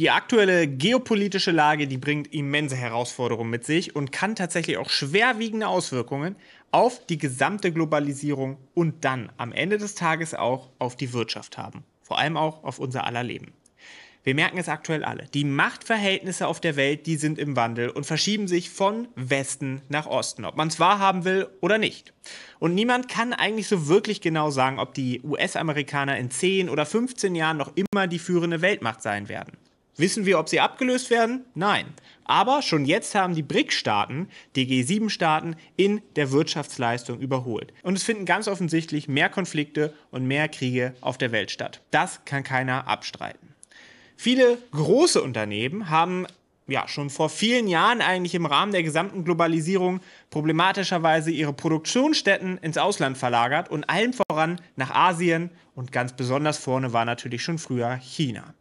Die aktuelle geopolitische Lage, die bringt immense Herausforderungen mit sich und kann tatsächlich auch schwerwiegende Auswirkungen auf die gesamte Globalisierung und dann am Ende des Tages auch auf die Wirtschaft haben. Vor allem auch auf unser aller Leben. Wir merken es aktuell alle. Die Machtverhältnisse auf der Welt, die sind im Wandel und verschieben sich von Westen nach Osten, ob man es wahrhaben will oder nicht. Und niemand kann eigentlich so wirklich genau sagen, ob die US-Amerikaner in 10 oder 15 Jahren noch immer die führende Weltmacht sein werden. Wissen wir, ob sie abgelöst werden? Nein. Aber schon jetzt haben die BRIC-Staaten die G7-Staaten in der Wirtschaftsleistung überholt. Und es finden ganz offensichtlich mehr Konflikte und mehr Kriege auf der Welt statt. Das kann keiner abstreiten. Viele große Unternehmen haben ja schon vor vielen Jahren eigentlich im Rahmen der gesamten Globalisierung problematischerweise ihre Produktionsstätten ins Ausland verlagert und allen voran nach Asien und ganz besonders vorne war natürlich schon früher China.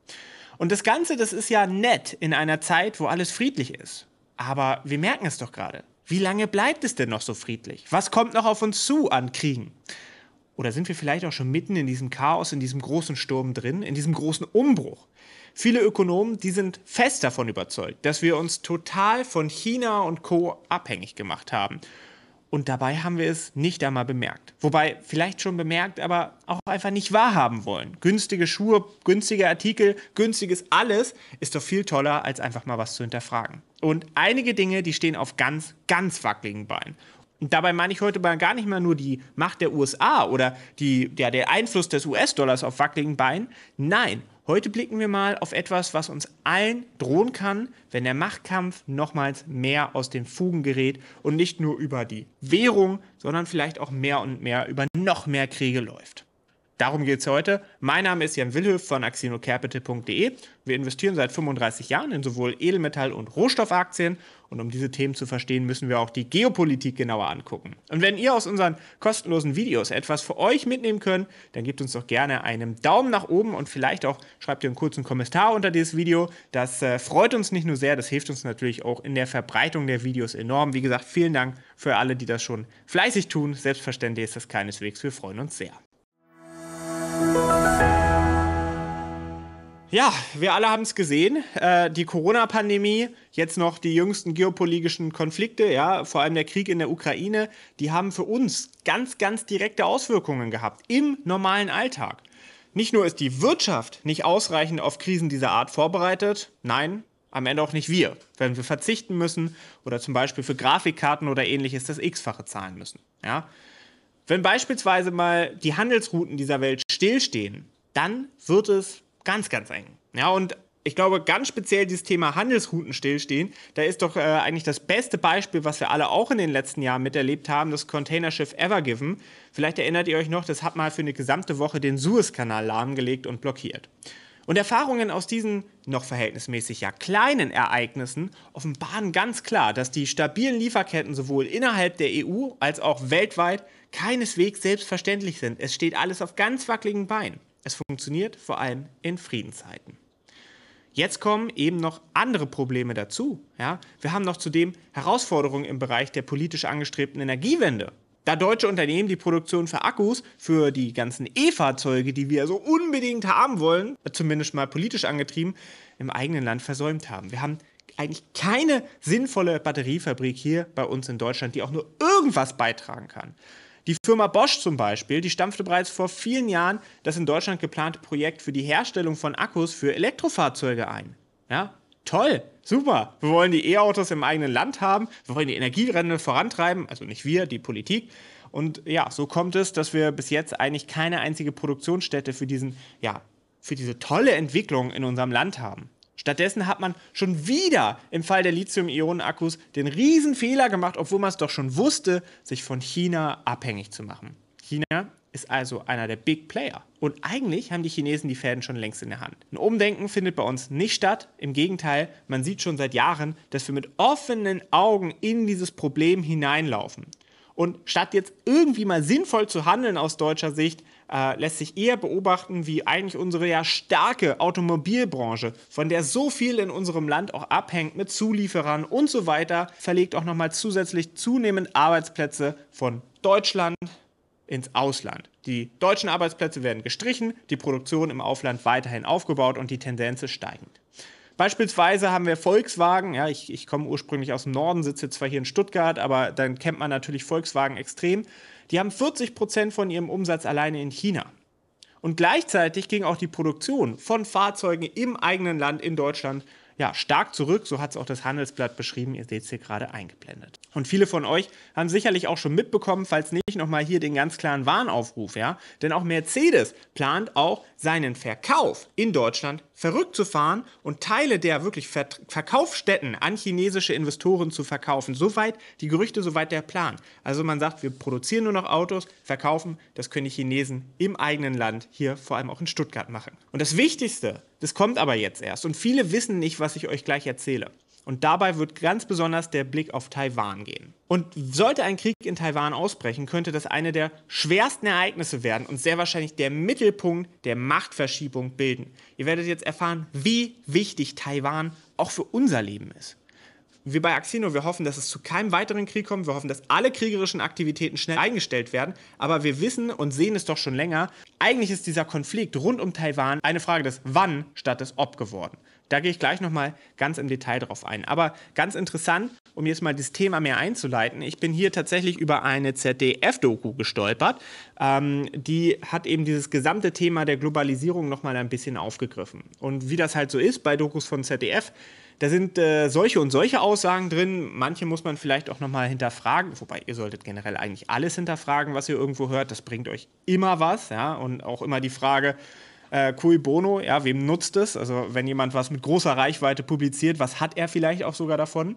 Und das Ganze, das ist ja nett in einer Zeit, wo alles friedlich ist. Aber wir merken es doch gerade. Wie lange bleibt es denn noch so friedlich? Was kommt noch auf uns zu an Kriegen? Oder sind wir vielleicht auch schon mitten in diesem Chaos, in diesem großen Sturm drin, in diesem großen Umbruch? Viele Ökonomen, die sind fest davon überzeugt, dass wir uns total von China und Co abhängig gemacht haben und dabei haben wir es nicht einmal bemerkt. Wobei vielleicht schon bemerkt, aber auch einfach nicht wahrhaben wollen. Günstige Schuhe, günstige Artikel, günstiges alles ist doch viel toller, als einfach mal was zu hinterfragen. Und einige Dinge, die stehen auf ganz, ganz wackeligen Beinen. Und dabei meine ich heute gar nicht mal nur die Macht der USA oder die, ja, der Einfluss des US-Dollars auf wackeligen Beinen. Nein, Heute blicken wir mal auf etwas, was uns allen drohen kann, wenn der Machtkampf nochmals mehr aus den Fugen gerät und nicht nur über die Währung, sondern vielleicht auch mehr und mehr über noch mehr Kriege läuft. Darum geht es heute. Mein Name ist Jan Wilhöf von axinocapital.de. Wir investieren seit 35 Jahren in sowohl Edelmetall- und Rohstoffaktien. Und um diese Themen zu verstehen, müssen wir auch die Geopolitik genauer angucken. Und wenn ihr aus unseren kostenlosen Videos etwas für euch mitnehmen könnt, dann gebt uns doch gerne einen Daumen nach oben und vielleicht auch schreibt ihr einen kurzen Kommentar unter dieses Video. Das äh, freut uns nicht nur sehr, das hilft uns natürlich auch in der Verbreitung der Videos enorm. Wie gesagt, vielen Dank für alle, die das schon fleißig tun. Selbstverständlich ist das keineswegs. Wir freuen uns sehr. Ja, wir alle haben es gesehen. Äh, die Corona-Pandemie, jetzt noch die jüngsten geopolitischen Konflikte, ja, vor allem der Krieg in der Ukraine, die haben für uns ganz, ganz direkte Auswirkungen gehabt im normalen Alltag. Nicht nur ist die Wirtschaft nicht ausreichend auf Krisen dieser Art vorbereitet, nein, am Ende auch nicht wir, wenn wir verzichten müssen oder zum Beispiel für Grafikkarten oder ähnliches das X-fache zahlen müssen. Ja? Wenn beispielsweise mal die Handelsrouten dieser Welt stillstehen, dann wird es ganz, ganz eng. Ja, und ich glaube, ganz speziell dieses Thema Handelsrouten stillstehen, da ist doch äh, eigentlich das beste Beispiel, was wir alle auch in den letzten Jahren miterlebt haben, das Containerschiff Evergiven. Vielleicht erinnert ihr euch noch, das hat mal für eine gesamte Woche den Suezkanal lahmgelegt und blockiert. Und Erfahrungen aus diesen noch verhältnismäßig ja kleinen Ereignissen offenbaren ganz klar, dass die stabilen Lieferketten sowohl innerhalb der EU als auch weltweit keineswegs selbstverständlich sind. Es steht alles auf ganz wackeligen Beinen. Es funktioniert vor allem in Friedenszeiten. Jetzt kommen eben noch andere Probleme dazu. Ja? Wir haben noch zudem Herausforderungen im Bereich der politisch angestrebten Energiewende. Da deutsche Unternehmen die Produktion für Akkus, für die ganzen E-Fahrzeuge, die wir so unbedingt haben wollen, zumindest mal politisch angetrieben, im eigenen Land versäumt haben. Wir haben eigentlich keine sinnvolle Batteriefabrik hier bei uns in Deutschland, die auch nur irgendwas beitragen kann. Die Firma Bosch zum Beispiel, die stampfte bereits vor vielen Jahren das in Deutschland geplante Projekt für die Herstellung von Akkus für Elektrofahrzeuge ein. Ja, toll, super. Wir wollen die E-Autos im eigenen Land haben, wir wollen die Energierende vorantreiben, also nicht wir, die Politik. Und ja, so kommt es, dass wir bis jetzt eigentlich keine einzige Produktionsstätte für diesen, ja, für diese tolle Entwicklung in unserem Land haben. Stattdessen hat man schon wieder im Fall der Lithium-Ionen-Akkus den riesen Fehler gemacht, obwohl man es doch schon wusste, sich von China abhängig zu machen. China ist also einer der Big Player. Und eigentlich haben die Chinesen die Fäden schon längst in der Hand. Ein Umdenken findet bei uns nicht statt. Im Gegenteil, man sieht schon seit Jahren, dass wir mit offenen Augen in dieses Problem hineinlaufen. Und statt jetzt irgendwie mal sinnvoll zu handeln aus deutscher Sicht, äh, lässt sich eher beobachten, wie eigentlich unsere ja starke Automobilbranche, von der so viel in unserem Land auch abhängt mit Zulieferern und so weiter, verlegt auch nochmal zusätzlich zunehmend Arbeitsplätze von Deutschland ins Ausland. Die deutschen Arbeitsplätze werden gestrichen, die Produktion im Aufland weiterhin aufgebaut und die Tendenz ist steigend. Beispielsweise haben wir Volkswagen, ja, ich, ich komme ursprünglich aus dem Norden, sitze zwar hier in Stuttgart, aber dann kennt man natürlich Volkswagen extrem. Die haben 40 Prozent von ihrem Umsatz alleine in China. Und gleichzeitig ging auch die Produktion von Fahrzeugen im eigenen Land in Deutschland ja, stark zurück, so hat es auch das Handelsblatt beschrieben, ihr seht es hier gerade eingeblendet. Und viele von euch haben sicherlich auch schon mitbekommen, falls nicht, nochmal hier den ganz klaren Warnaufruf, ja, denn auch Mercedes plant auch seinen Verkauf in Deutschland verrückt zu fahren und Teile der wirklich Ver Verkaufsstätten an chinesische Investoren zu verkaufen. Soweit die Gerüchte, soweit der Plan. Also man sagt, wir produzieren nur noch Autos, verkaufen, das können die Chinesen im eigenen Land hier vor allem auch in Stuttgart machen. Und das Wichtigste, das kommt aber jetzt erst. Und viele wissen nicht, was ich euch gleich erzähle. Und dabei wird ganz besonders der Blick auf Taiwan gehen. Und sollte ein Krieg in Taiwan ausbrechen, könnte das eine der schwersten Ereignisse werden und sehr wahrscheinlich der Mittelpunkt der Machtverschiebung bilden. Ihr werdet jetzt erfahren, wie wichtig Taiwan auch für unser Leben ist wie bei Axino, wir hoffen, dass es zu keinem weiteren Krieg kommt. Wir hoffen, dass alle kriegerischen Aktivitäten schnell eingestellt werden. Aber wir wissen und sehen es doch schon länger. Eigentlich ist dieser Konflikt rund um Taiwan eine Frage des Wann statt des Ob geworden. Da gehe ich gleich nochmal ganz im Detail drauf ein. Aber ganz interessant, um jetzt mal das Thema mehr einzuleiten, ich bin hier tatsächlich über eine ZDF-Doku gestolpert. Ähm, die hat eben dieses gesamte Thema der Globalisierung nochmal ein bisschen aufgegriffen. Und wie das halt so ist bei Dokus von ZDF, da sind äh, solche und solche Aussagen drin. Manche muss man vielleicht auch nochmal hinterfragen. Wobei ihr solltet generell eigentlich alles hinterfragen, was ihr irgendwo hört. Das bringt euch immer was. Ja? Und auch immer die Frage, äh, cui bono, ja, wem nutzt es? Also wenn jemand was mit großer Reichweite publiziert, was hat er vielleicht auch sogar davon?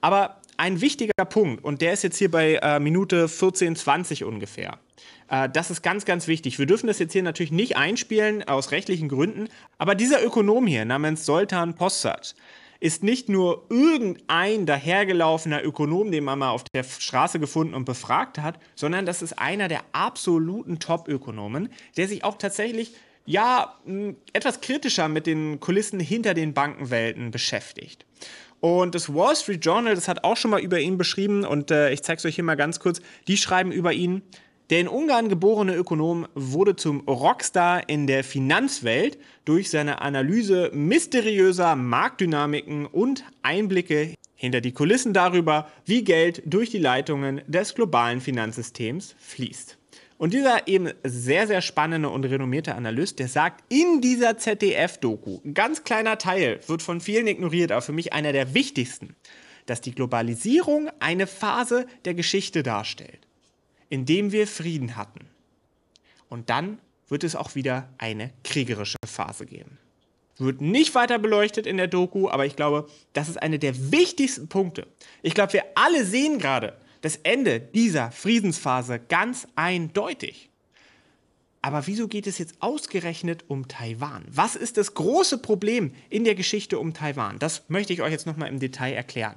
Aber ein wichtiger Punkt, und der ist jetzt hier bei äh, Minute 14, 20 ungefähr. Äh, das ist ganz, ganz wichtig. Wir dürfen das jetzt hier natürlich nicht einspielen, aus rechtlichen Gründen. Aber dieser Ökonom hier namens Soltan Possat ist nicht nur irgendein dahergelaufener Ökonom, den man mal auf der Straße gefunden und befragt hat, sondern das ist einer der absoluten Top-Ökonomen, der sich auch tatsächlich ja etwas kritischer mit den Kulissen hinter den Bankenwelten beschäftigt. Und das Wall Street Journal, das hat auch schon mal über ihn beschrieben und äh, ich zeige es euch hier mal ganz kurz, die schreiben über ihn, der in Ungarn geborene Ökonom wurde zum Rockstar in der Finanzwelt durch seine Analyse mysteriöser Marktdynamiken und Einblicke hinter die Kulissen darüber, wie Geld durch die Leitungen des globalen Finanzsystems fließt. Und dieser eben sehr, sehr spannende und renommierte Analyst, der sagt, in dieser ZDF-Doku, ein ganz kleiner Teil, wird von vielen ignoriert, aber für mich einer der wichtigsten, dass die Globalisierung eine Phase der Geschichte darstellt, in dem wir Frieden hatten. Und dann wird es auch wieder eine kriegerische Phase geben. Wird nicht weiter beleuchtet in der Doku, aber ich glaube, das ist einer der wichtigsten Punkte. Ich glaube, wir alle sehen gerade, das Ende dieser Friedensphase ganz eindeutig. Aber wieso geht es jetzt ausgerechnet um Taiwan? Was ist das große Problem in der Geschichte um Taiwan? Das möchte ich euch jetzt nochmal im Detail erklären.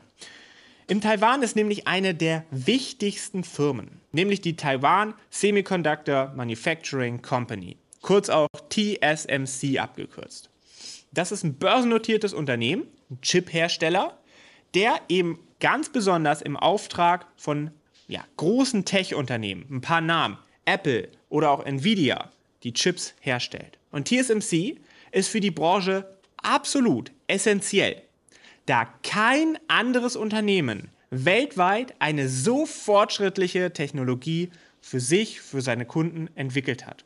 In Taiwan ist nämlich eine der wichtigsten Firmen, nämlich die Taiwan Semiconductor Manufacturing Company, kurz auch TSMC abgekürzt. Das ist ein börsennotiertes Unternehmen, ein Chip-Hersteller, der eben ganz besonders im Auftrag von ja, großen Tech-Unternehmen, ein paar Namen, Apple oder auch Nvidia, die Chips herstellt. Und TSMC ist für die Branche absolut essentiell, da kein anderes Unternehmen weltweit eine so fortschrittliche Technologie für sich, für seine Kunden entwickelt hat.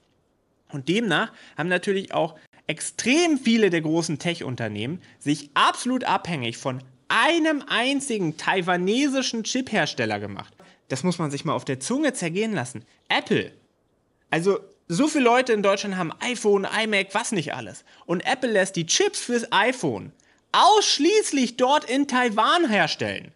Und demnach haben natürlich auch extrem viele der großen Tech-Unternehmen sich absolut abhängig von einem einzigen taiwanesischen Chiphersteller gemacht. Das muss man sich mal auf der Zunge zergehen lassen. Apple. Also so viele Leute in Deutschland haben iPhone, iMac, was nicht alles. Und Apple lässt die Chips fürs iPhone ausschließlich dort in Taiwan herstellen.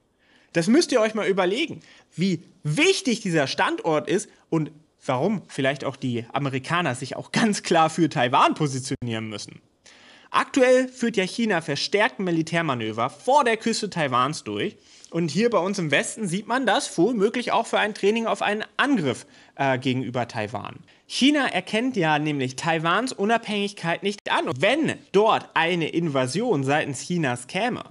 Das müsst ihr euch mal überlegen, wie wichtig dieser Standort ist und warum vielleicht auch die Amerikaner sich auch ganz klar für Taiwan positionieren müssen. Aktuell führt ja China verstärkte Militärmanöver vor der Küste Taiwans durch. Und hier bei uns im Westen sieht man das womöglich auch für ein Training auf einen Angriff äh, gegenüber Taiwan. China erkennt ja nämlich Taiwans Unabhängigkeit nicht an. Und wenn dort eine Invasion seitens Chinas käme,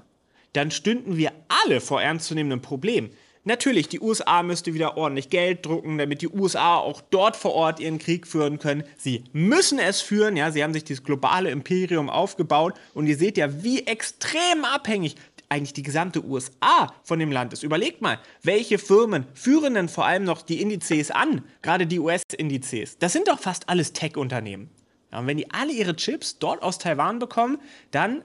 dann stünden wir alle vor ernstzunehmendem Problem. Natürlich, die USA müsste wieder ordentlich Geld drucken, damit die USA auch dort vor Ort ihren Krieg führen können. Sie müssen es führen, ja, sie haben sich dieses globale Imperium aufgebaut und ihr seht ja, wie extrem abhängig eigentlich die gesamte USA von dem Land ist. Überlegt mal, welche Firmen führen denn vor allem noch die Indizes an, gerade die US-Indizes. Das sind doch fast alles Tech-Unternehmen. Ja, und wenn die alle ihre Chips dort aus Taiwan bekommen, dann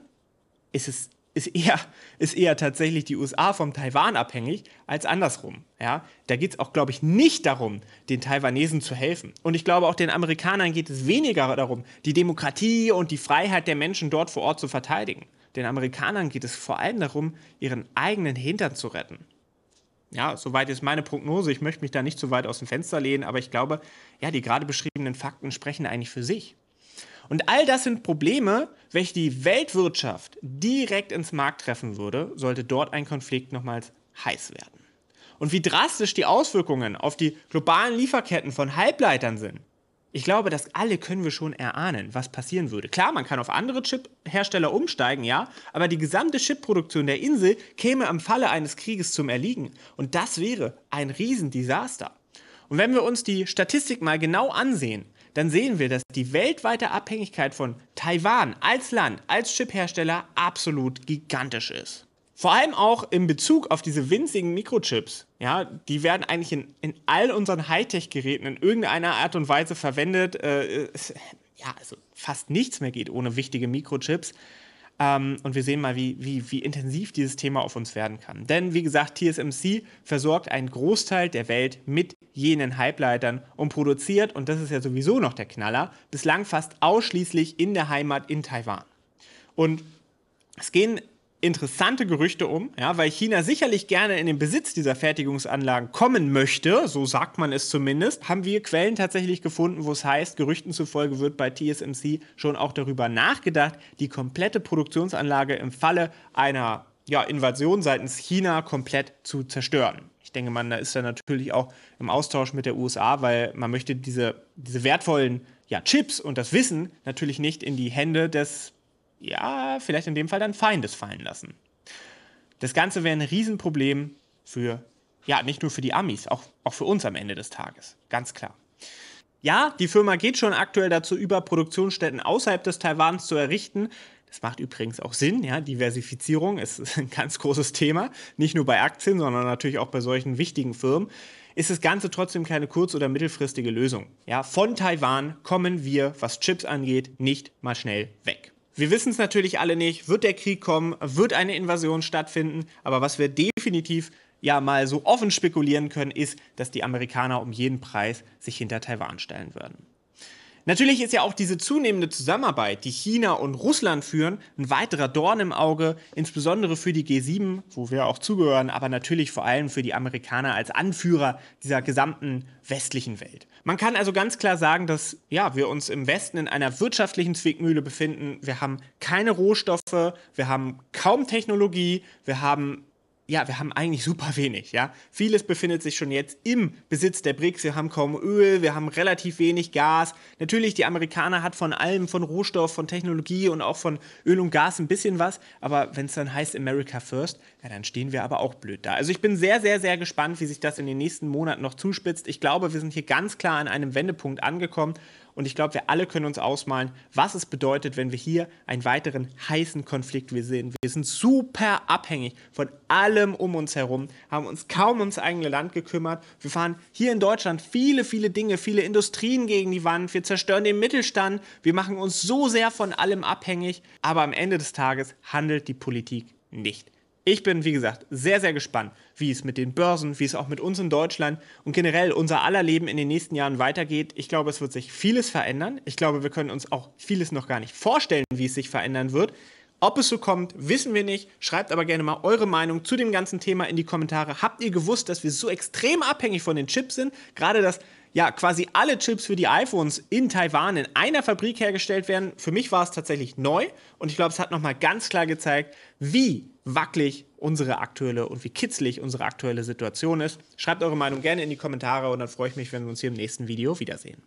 ist es ist eher, ist eher tatsächlich die USA vom Taiwan abhängig als andersrum. Ja? Da geht es auch, glaube ich, nicht darum, den Taiwanesen zu helfen. Und ich glaube, auch den Amerikanern geht es weniger darum, die Demokratie und die Freiheit der Menschen dort vor Ort zu verteidigen. Den Amerikanern geht es vor allem darum, ihren eigenen Hintern zu retten. Ja, soweit ist meine Prognose. Ich möchte mich da nicht zu weit aus dem Fenster lehnen, aber ich glaube, ja, die gerade beschriebenen Fakten sprechen eigentlich für sich. Und all das sind Probleme, welche die Weltwirtschaft direkt ins Markt treffen würde, sollte dort ein Konflikt nochmals heiß werden. Und wie drastisch die Auswirkungen auf die globalen Lieferketten von Halbleitern sind, ich glaube, das alle können wir schon erahnen, was passieren würde. Klar, man kann auf andere Chip-Hersteller umsteigen, ja, aber die gesamte Chip-Produktion der Insel käme im Falle eines Krieges zum Erliegen. Und das wäre ein Riesendesaster. Und wenn wir uns die Statistik mal genau ansehen, dann sehen wir, dass die weltweite Abhängigkeit von Taiwan als Land, als Chiphersteller absolut gigantisch ist. Vor allem auch in Bezug auf diese winzigen Mikrochips. Ja, die werden eigentlich in, in all unseren Hightech-Geräten in irgendeiner Art und Weise verwendet. Äh, es, ja, also fast nichts mehr geht ohne wichtige Mikrochips. Ähm, und wir sehen mal, wie, wie, wie intensiv dieses Thema auf uns werden kann. Denn wie gesagt, TSMC versorgt einen Großteil der Welt mit jenen Halbleitern und produziert, und das ist ja sowieso noch der Knaller, bislang fast ausschließlich in der Heimat in Taiwan. Und es gehen interessante Gerüchte um, ja, weil China sicherlich gerne in den Besitz dieser Fertigungsanlagen kommen möchte, so sagt man es zumindest, haben wir Quellen tatsächlich gefunden, wo es heißt, Gerüchten zufolge wird bei TSMC schon auch darüber nachgedacht, die komplette Produktionsanlage im Falle einer ja, Invasion seitens China komplett zu zerstören ich denke, man ist da natürlich auch im Austausch mit der USA, weil man möchte diese, diese wertvollen ja, Chips und das Wissen natürlich nicht in die Hände des, ja, vielleicht in dem Fall dann Feindes fallen lassen. Das Ganze wäre ein Riesenproblem für, ja, nicht nur für die Amis, auch, auch für uns am Ende des Tages, ganz klar. Ja, die Firma geht schon aktuell dazu über, Produktionsstätten außerhalb des Taiwans zu errichten. Das macht übrigens auch Sinn, ja. Diversifizierung ist ein ganz großes Thema, nicht nur bei Aktien, sondern natürlich auch bei solchen wichtigen Firmen. Ist das Ganze trotzdem keine kurz- oder mittelfristige Lösung? Ja, von Taiwan kommen wir, was Chips angeht, nicht mal schnell weg. Wir wissen es natürlich alle nicht. Wird der Krieg kommen? Wird eine Invasion stattfinden? Aber was wir definitiv ja mal so offen spekulieren können, ist, dass die Amerikaner um jeden Preis sich hinter Taiwan stellen würden. Natürlich ist ja auch diese zunehmende Zusammenarbeit, die China und Russland führen, ein weiterer Dorn im Auge, insbesondere für die G7, wo wir auch zugehören, aber natürlich vor allem für die Amerikaner als Anführer dieser gesamten westlichen Welt. Man kann also ganz klar sagen, dass ja, wir uns im Westen in einer wirtschaftlichen Zwickmühle befinden. Wir haben keine Rohstoffe, wir haben kaum Technologie, wir haben ja, wir haben eigentlich super wenig, ja. Vieles befindet sich schon jetzt im Besitz der BRICS. Wir haben kaum Öl, wir haben relativ wenig Gas. Natürlich, die Amerikaner hat von allem, von Rohstoff, von Technologie und auch von Öl und Gas ein bisschen was. Aber wenn es dann heißt America First, ja, dann stehen wir aber auch blöd da. Also ich bin sehr, sehr, sehr gespannt, wie sich das in den nächsten Monaten noch zuspitzt. Ich glaube, wir sind hier ganz klar an einem Wendepunkt angekommen und ich glaube, wir alle können uns ausmalen, was es bedeutet, wenn wir hier einen weiteren heißen Konflikt sehen. Wir sind super abhängig von allem um uns herum, haben uns kaum ums eigene Land gekümmert. Wir fahren hier in Deutschland viele, viele Dinge, viele Industrien gegen die Wand. Wir zerstören den Mittelstand. Wir machen uns so sehr von allem abhängig. Aber am Ende des Tages handelt die Politik nicht ich bin, wie gesagt, sehr, sehr gespannt, wie es mit den Börsen, wie es auch mit uns in Deutschland und generell unser aller Leben in den nächsten Jahren weitergeht. Ich glaube, es wird sich vieles verändern. Ich glaube, wir können uns auch vieles noch gar nicht vorstellen, wie es sich verändern wird. Ob es so kommt, wissen wir nicht. Schreibt aber gerne mal eure Meinung zu dem ganzen Thema in die Kommentare. Habt ihr gewusst, dass wir so extrem abhängig von den Chips sind? Gerade dass ja quasi alle Chips für die iPhones in Taiwan in einer Fabrik hergestellt werden. Für mich war es tatsächlich neu und ich glaube, es hat nochmal ganz klar gezeigt, wie wackelig unsere aktuelle und wie kitzlig unsere aktuelle Situation ist. Schreibt eure Meinung gerne in die Kommentare und dann freue ich mich, wenn wir uns hier im nächsten Video wiedersehen.